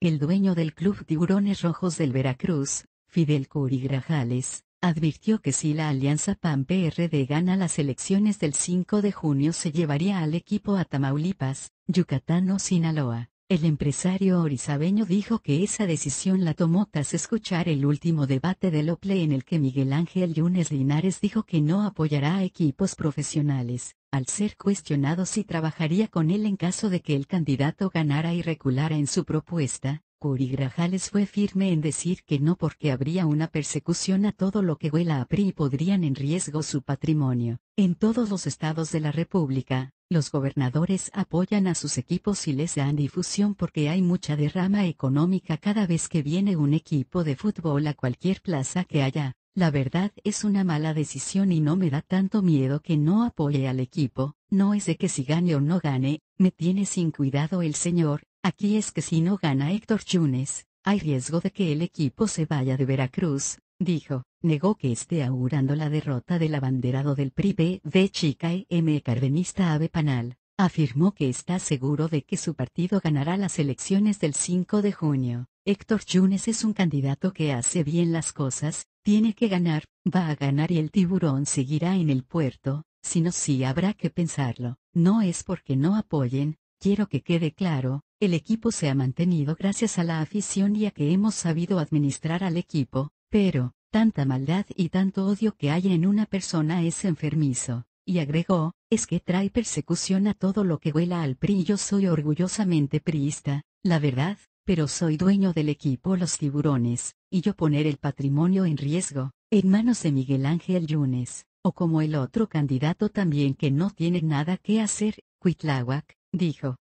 El dueño del club Tiburones Rojos del Veracruz, Fidel Curi Grajales, advirtió que si la Alianza PAN-PRD gana las elecciones del 5 de junio se llevaría al equipo a Tamaulipas, Yucatán o Sinaloa. El empresario orizabeño dijo que esa decisión la tomó tras escuchar el último debate del OPLE en el que Miguel Ángel Yunes Linares dijo que no apoyará a equipos profesionales al ser cuestionado si trabajaría con él en caso de que el candidato ganara y reculara en su propuesta, Curi Grajales fue firme en decir que no porque habría una persecución a todo lo que huela a PRI y podrían en riesgo su patrimonio. En todos los estados de la República, los gobernadores apoyan a sus equipos y les dan difusión porque hay mucha derrama económica cada vez que viene un equipo de fútbol a cualquier plaza que haya, la verdad es una mala decisión y no me da tanto miedo que no apoye al equipo, no es de que si gane o no gane, me tiene sin cuidado el señor, aquí es que si no gana Héctor Yunes, hay riesgo de que el equipo se vaya de Veracruz, dijo, negó que esté augurando la derrota del abanderado del PRI B. Chicae M. Cardenista Ave Panal, afirmó que está seguro de que su partido ganará las elecciones del 5 de junio. Héctor Yunes es un candidato que hace bien las cosas, tiene que ganar, va a ganar y el tiburón seguirá en el puerto, sino sí habrá que pensarlo. No es porque no apoyen, quiero que quede claro, el equipo se ha mantenido gracias a la afición y a que hemos sabido administrar al equipo, pero, tanta maldad y tanto odio que hay en una persona es enfermizo y agregó, es que trae persecución a todo lo que huela al PRI. Yo soy orgullosamente priista, la verdad, pero soy dueño del equipo Los Tiburones, y yo poner el patrimonio en riesgo, en manos de Miguel Ángel Yunes, o como el otro candidato también que no tiene nada que hacer, Cuitláhuac, dijo,